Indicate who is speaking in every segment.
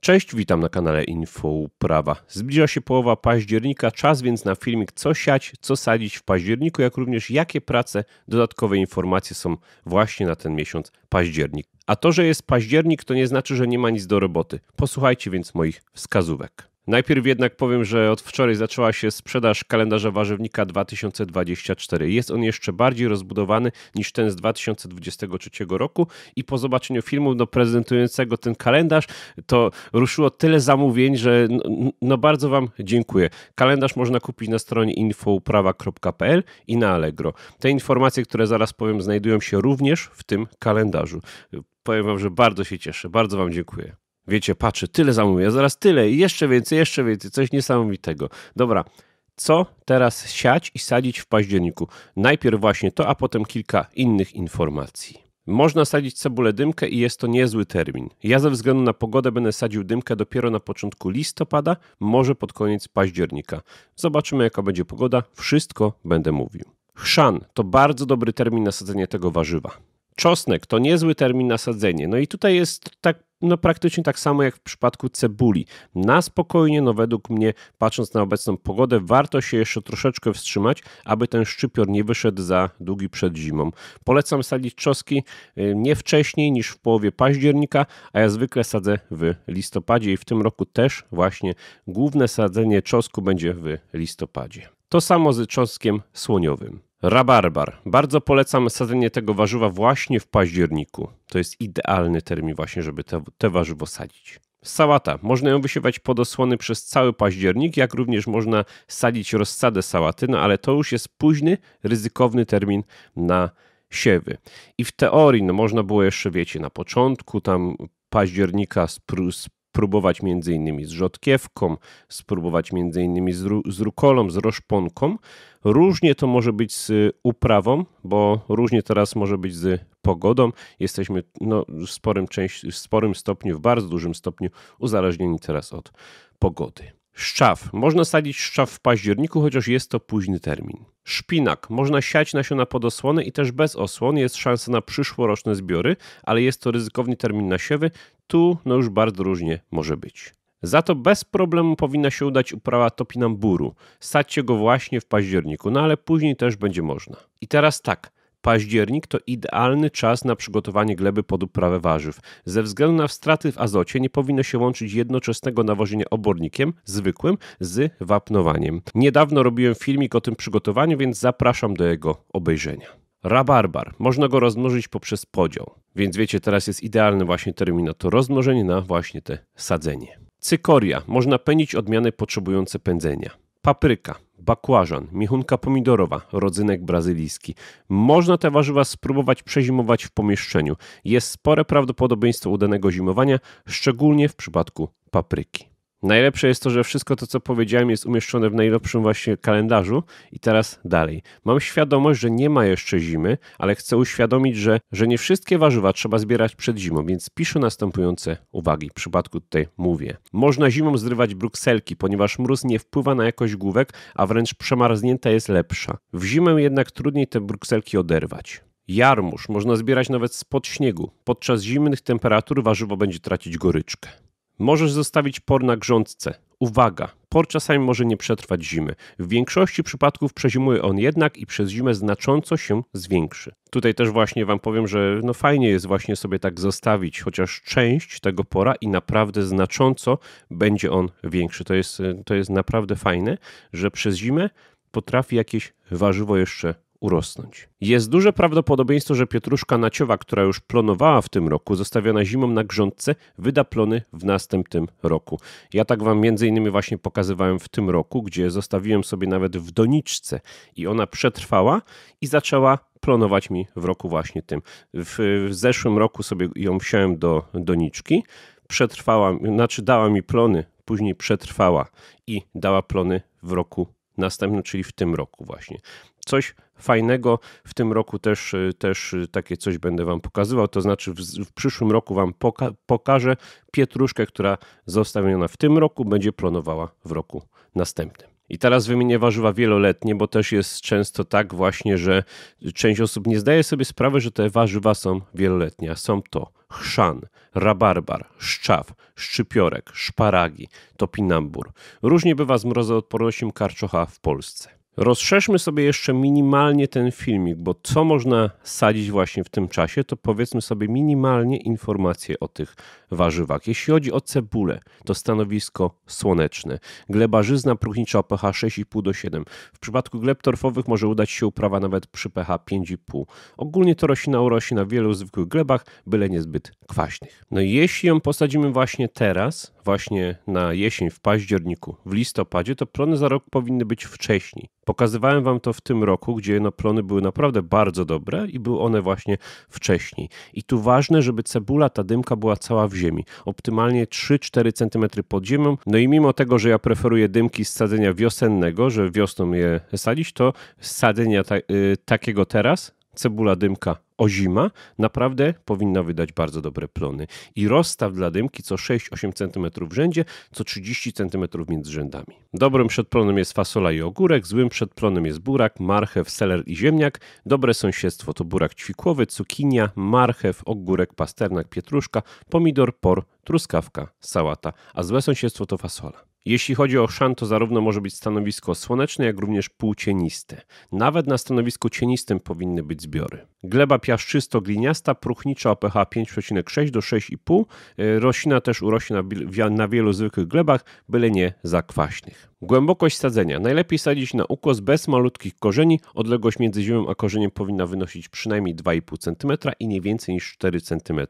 Speaker 1: Cześć, witam na kanale Info Prawa. Zbliża się połowa października, czas więc na filmik co siać, co sadzić w październiku, jak również jakie prace, dodatkowe informacje są właśnie na ten miesiąc październik. A to, że jest październik, to nie znaczy, że nie ma nic do roboty. Posłuchajcie więc moich wskazówek. Najpierw jednak powiem, że od wczoraj zaczęła się sprzedaż kalendarza warzywnika 2024. Jest on jeszcze bardziej rozbudowany niż ten z 2023 roku i po zobaczeniu filmu no, prezentującego ten kalendarz to ruszyło tyle zamówień, że no, no bardzo Wam dziękuję. Kalendarz można kupić na stronie infouprawa.pl i na Allegro. Te informacje, które zaraz powiem, znajdują się również w tym kalendarzu. Powiem Wam, że bardzo się cieszę. Bardzo Wam dziękuję. Wiecie, patrzę, tyle zamówię, zaraz tyle i jeszcze więcej, jeszcze więcej, coś niesamowitego. Dobra, co teraz siać i sadzić w październiku? Najpierw właśnie to, a potem kilka innych informacji. Można sadzić cebulę dymkę i jest to niezły termin. Ja ze względu na pogodę będę sadził dymkę dopiero na początku listopada, może pod koniec października. Zobaczymy jaka będzie pogoda, wszystko będę mówił. Chrzan to bardzo dobry termin na sadzenie tego warzywa. Czosnek to niezły termin na sadzenie. No i tutaj jest tak no praktycznie tak samo jak w przypadku cebuli. Na spokojnie, no według mnie, patrząc na obecną pogodę, warto się jeszcze troszeczkę wstrzymać, aby ten szczypior nie wyszedł za długi przed zimą. Polecam sadzić czoski y, nie wcześniej niż w połowie października, a ja zwykle sadzę w listopadzie i w tym roku też właśnie główne sadzenie czosku będzie w listopadzie. To samo z cząstkiem słoniowym. Rabarbar. Bardzo polecam sadzenie tego warzywa właśnie w październiku. To jest idealny termin właśnie, żeby te, te warzywo sadzić. Sałata. Można ją wysiewać pod osłony przez cały październik, jak również można sadzić rozsadę sałaty, no ale to już jest późny, ryzykowny termin na siewy. I w teorii no, można było jeszcze, wiecie, na początku tam października spró- próbować między innymi z rzodkiewką, spróbować między innymi z, ru, z rukolą, z roszponką. Różnie to może być z y, uprawą, bo różnie teraz może być z pogodą. Jesteśmy no, w, sporym części, w sporym stopniu, w bardzo dużym stopniu uzależnieni teraz od pogody. Szczaw. Można sadzić szczaw w październiku, chociaż jest to późny termin. Szpinak. Można siać nasiona pod osłonę i też bez osłon jest szansa na przyszłoroczne zbiory, ale jest to ryzykowny termin nasiewy, tu no już bardzo różnie może być. Za to bez problemu powinna się udać uprawa topinamburu. Sadźcie go właśnie w październiku, no ale później też będzie można. I teraz tak, październik to idealny czas na przygotowanie gleby pod uprawę warzyw. Ze względu na straty w azocie nie powinno się łączyć jednoczesnego nawożenia obornikiem zwykłym z wapnowaniem. Niedawno robiłem filmik o tym przygotowaniu, więc zapraszam do jego obejrzenia rabarbar. Można go rozmnożyć poprzez podział. Więc wiecie, teraz jest idealny właśnie termin na to rozmnożenie, na właśnie te sadzenie. Cykoria. Można pędzić odmiany potrzebujące pędzenia. Papryka, bakłażan, michunka pomidorowa, rodzynek brazylijski. Można te warzywa spróbować przezimować w pomieszczeniu. Jest spore prawdopodobieństwo udanego zimowania, szczególnie w przypadku papryki. Najlepsze jest to, że wszystko to, co powiedziałem, jest umieszczone w najlepszym właśnie kalendarzu. I teraz dalej. Mam świadomość, że nie ma jeszcze zimy, ale chcę uświadomić, że, że nie wszystkie warzywa trzeba zbierać przed zimą, więc piszę następujące uwagi. W przypadku tutaj mówię. Można zimą zrywać brukselki, ponieważ mróz nie wpływa na jakość główek, a wręcz przemarznięta jest lepsza. W zimę jednak trudniej te brukselki oderwać. Jarmuż można zbierać nawet spod śniegu. Podczas zimnych temperatur warzywo będzie tracić goryczkę. Możesz zostawić por na grządce. Uwaga, por czasami może nie przetrwać zimy. W większości przypadków przezimuje on jednak i przez zimę znacząco się zwiększy. Tutaj też właśnie Wam powiem, że no fajnie jest właśnie sobie tak zostawić chociaż część tego pora i naprawdę znacząco będzie on większy. To jest, to jest naprawdę fajne, że przez zimę potrafi jakieś warzywo jeszcze urosnąć. Jest duże prawdopodobieństwo, że pietruszka naciowa, która już plonowała w tym roku, zostawiona zimą na grządce, wyda plony w następnym roku. Ja tak wam między innymi właśnie pokazywałem w tym roku, gdzie zostawiłem sobie nawet w doniczce i ona przetrwała i zaczęła plonować mi w roku właśnie tym. W, w zeszłym roku sobie ją wsiąłem do doniczki, przetrwała, znaczy dała mi plony, później przetrwała i dała plony w roku następnym, czyli w tym roku właśnie coś fajnego w tym roku też, y, też y, takie coś będę Wam pokazywał. To znaczy, w, w przyszłym roku Wam poka pokażę pietruszkę, która zostawiona w tym roku będzie plonowała w roku następnym. I teraz wymienię warzywa wieloletnie, bo też jest często tak właśnie, że część osób nie zdaje sobie sprawy, że te warzywa są wieloletnie. Są to chrzan, rabarbar, szczaw, szczypiorek, szparagi, topinambur. Różnie bywa z mrozoodpornością karczocha w Polsce. Rozszerzmy sobie jeszcze minimalnie ten filmik, bo co można sadzić właśnie w tym czasie, to powiedzmy sobie minimalnie informacje o tych warzywach. Jeśli chodzi o cebulę, to stanowisko słoneczne. gleba żyzna próchnicza pH 6,5 do 7. W przypadku gleb torfowych może udać się uprawa nawet przy pH 5,5. Ogólnie to roślina urośnie na wielu zwykłych glebach, byle niezbyt kwaśnych. No jeśli ją posadzimy właśnie teraz, właśnie na jesień, w październiku, w listopadzie, to plony za rok powinny być wcześniej. Pokazywałem wam to w tym roku, gdzie no plony były naprawdę bardzo dobre i były one właśnie wcześniej. I tu ważne, żeby cebula, ta dymka była cała w ziemi, optymalnie 3-4 cm pod ziemią. No i mimo tego, że ja preferuję dymki z sadzenia wiosennego, że wiosną je sadzić, to sadzenia ta, y, takiego teraz, cebula dymka ozima naprawdę powinna wydać bardzo dobre plony. I rozstaw dla dymki co 6-8 cm w rzędzie, co 30 cm między rzędami. Dobrym przedplonem jest fasola i ogórek, złym przedplonem jest burak, marchew, seler i ziemniak. Dobre sąsiedztwo to burak ćwikłowy, cukinia, marchew, ogórek, pasternak, pietruszka, pomidor, por, truskawka, sałata, a złe sąsiedztwo to fasola. Jeśli chodzi o szan, to zarówno może być stanowisko słoneczne, jak również półcieniste. Nawet na stanowisku cienistym powinny być zbiory. Gleba piaszczysto-gliniasta, próchnicza o pH 5,6 do 6,5. E, roślina też urośnie na, na wielu zwykłych glebach, byle nie zakwaśnych. Głębokość sadzenia. Najlepiej sadzić na ukos bez malutkich korzeni. Odległość między ziemią a korzeniem powinna wynosić przynajmniej 2,5 cm i nie więcej niż 4 cm.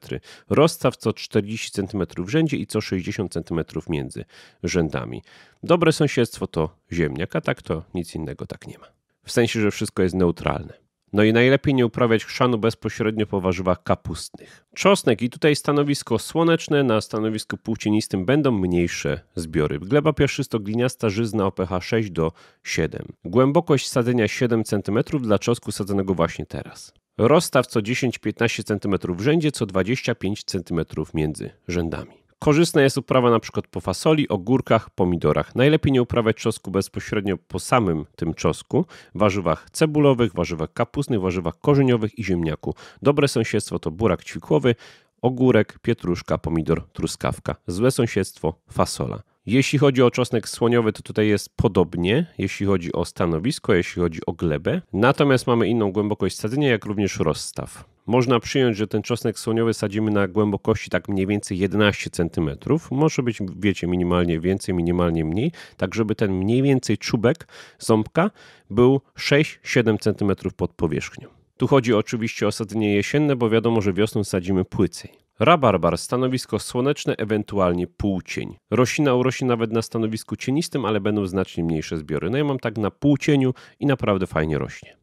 Speaker 1: Rozstaw co 40 cm w rzędzie i co 60 cm między rzędami. Dobre sąsiedztwo to ziemniak, a tak to nic innego tak nie ma. W sensie, że wszystko jest neutralne. No i najlepiej nie uprawiać chrzanu bezpośrednio po warzywach kapustnych. Czosnek i tutaj stanowisko słoneczne, na stanowisku płócienistym będą mniejsze zbiory. Gleba piaszczysto-gliniasta, żyzna o pH 6 do 7. Głębokość sadzenia 7 cm dla czosnku sadzonego właśnie teraz. Rozstaw co 10-15 cm w rzędzie, co 25 cm między rzędami. Korzystna jest uprawa na przykład po fasoli, ogórkach, pomidorach. Najlepiej nie uprawiać czosku bezpośrednio po samym tym czosku, warzywach cebulowych, warzywach kapustnych, warzywach korzeniowych i ziemniaku. Dobre sąsiedztwo to burak ćwikłowy, ogórek, pietruszka, pomidor, truskawka. Złe sąsiedztwo fasola. Jeśli chodzi o czosnek słoniowy, to tutaj jest podobnie, jeśli chodzi o stanowisko, jeśli chodzi o glebę. Natomiast mamy inną głębokość sadzenia, jak również rozstaw. Można przyjąć, że ten czosnek słoniowy sadzimy na głębokości tak mniej więcej 11 cm. Może być, wiecie, minimalnie więcej, minimalnie mniej, tak żeby ten mniej więcej czubek ząbka był 6-7 cm pod powierzchnią. Tu chodzi oczywiście o sadzenie jesienne, bo wiadomo, że wiosną sadzimy płycej. Rabarbar stanowisko słoneczne, ewentualnie półcień. Roślina urośnie nawet na stanowisku cienistym, ale będą znacznie mniejsze zbiory. No ja mam tak na półcieniu i naprawdę fajnie rośnie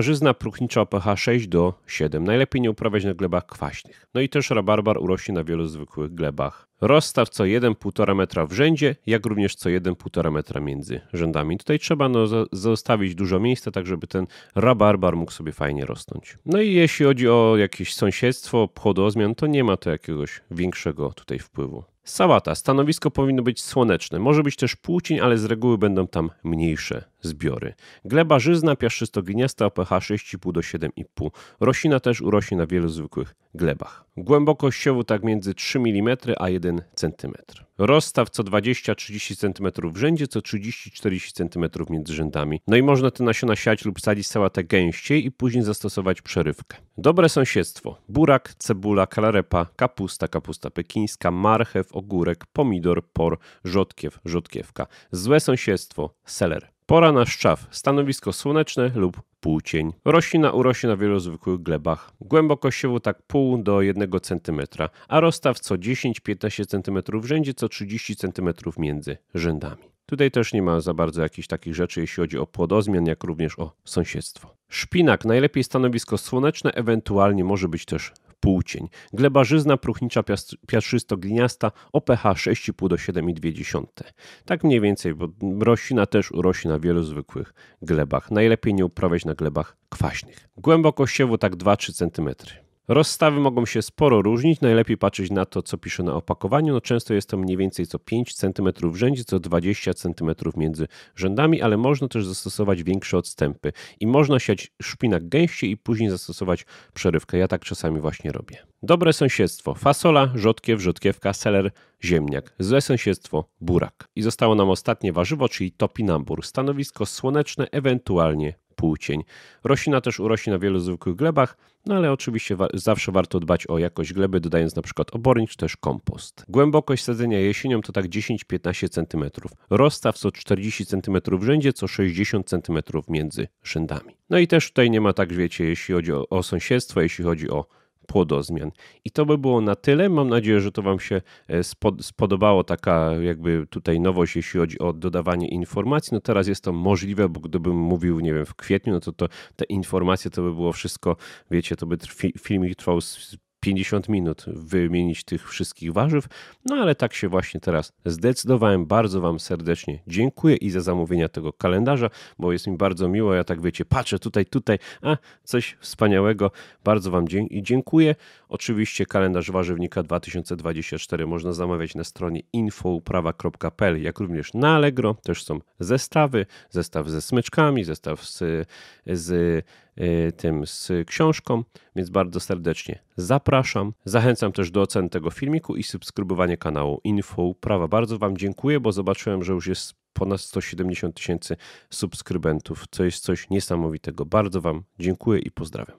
Speaker 1: żyzna próchnicza o pH 6 do 7. Najlepiej nie uprawiać na glebach kwaśnych. No i też rabarbar urośnie na wielu zwykłych glebach. Rozstaw co 1,5 metra w rzędzie, jak również co 1,5 metra między rzędami. Tutaj trzeba no, zostawić dużo miejsca, tak żeby ten rabarbar mógł sobie fajnie rosnąć. No i jeśli chodzi o jakieś sąsiedztwo, płodozmian, to nie ma to jakiegoś większego tutaj wpływu. Sałata. Stanowisko powinno być słoneczne. Może być też płócień, ale z reguły będą tam mniejsze zbiory. Gleba żyzna, piaszczysto gniazda o pH 6,5 do 7,5. Roślina też urośnie na wielu zwykłych glebach. Głębokość siewu tak między 3 mm a 1 cm. Rozstaw co 20-30 cm w rzędzie, co 30-40 cm między rzędami. No i można te nasiona siać lub sadzić sałatę gęściej i później zastosować przerywkę. Dobre sąsiedztwo. Burak, cebula, kalarepa, kapusta, kapusta pekińska, marchew, ogórek, pomidor, por, rzodkiew, rzodkiewka. Złe sąsiedztwo. Seler. Pora na szczaw, stanowisko słoneczne lub półcień. Roślina urośnie na wielu zwykłych glebach. Głębokość siewu tak pół do 1 cm, a rozstaw co 10-15 cm w rzędzie, co 30 cm między rzędami. Tutaj też nie ma za bardzo jakichś takich rzeczy, jeśli chodzi o płodozmian, jak również o sąsiedztwo. Szpinak, najlepiej stanowisko słoneczne, ewentualnie może być też półcień. żyzna, próchnicza piasczysto-gliniasta o pH 6,5 do 7,2. Tak mniej więcej, bo roślina też urośnie na wielu zwykłych glebach. Najlepiej nie uprawiać na glebach kwaśnych. Głębokość siewu tak 2-3 cm. Rozstawy mogą się sporo różnić, najlepiej patrzeć na to, co pisze na opakowaniu. No często jest to mniej więcej co 5 cm w rzędzie, co 20 cm między rzędami, ale można też zastosować większe odstępy i można siać szpinak gęściej i później zastosować przerywkę. Ja tak czasami właśnie robię. Dobre sąsiedztwo. Fasola, rzodkiew, rzodkiewka, seler, ziemniak. Złe sąsiedztwo, burak. I zostało nam ostatnie warzywo, czyli topinambur. Stanowisko słoneczne, ewentualnie półcień. Roślina też urośnie na wielu zwykłych glebach, no ale oczywiście wa zawsze warto dbać o jakość gleby, dodając na przykład obornik czy też kompost. Głębokość sadzenia jesienią to tak 10-15 cm. Rozstaw co 40 cm w rzędzie, co 60 cm między rzędami. No i też tutaj nie ma tak, wiecie, jeśli chodzi o, o sąsiedztwo, jeśli chodzi o płodozmian. I to by było na tyle. Mam nadzieję, że to Wam się e, spodobało, taka jakby tutaj nowość, jeśli chodzi o dodawanie informacji. No teraz jest to możliwe, bo gdybym mówił, nie wiem, w kwietniu, no to, to te informacje to by było wszystko, wiecie, to by filmik trwał 50 minut wymienić tych wszystkich warzyw, no ale tak się właśnie teraz zdecydowałem. Bardzo Wam serdecznie dziękuję i za zamówienia tego kalendarza, bo jest mi bardzo miło. Ja tak wiecie, patrzę tutaj, tutaj, a coś wspaniałego. Bardzo Wam dziękuję. Oczywiście kalendarz warzywnika 2024 można zamawiać na stronie infouprawa.pl, jak również na Allegro. Też są zestawy, zestaw ze smyczkami, zestaw z, z Y, tym z książką, więc bardzo serdecznie zapraszam. Zachęcam też do oceny tego filmiku i subskrybowania kanału Info Prawa. Bardzo Wam dziękuję, bo zobaczyłem, że już jest ponad 170 tysięcy subskrybentów, co jest coś niesamowitego. Bardzo Wam dziękuję i pozdrawiam.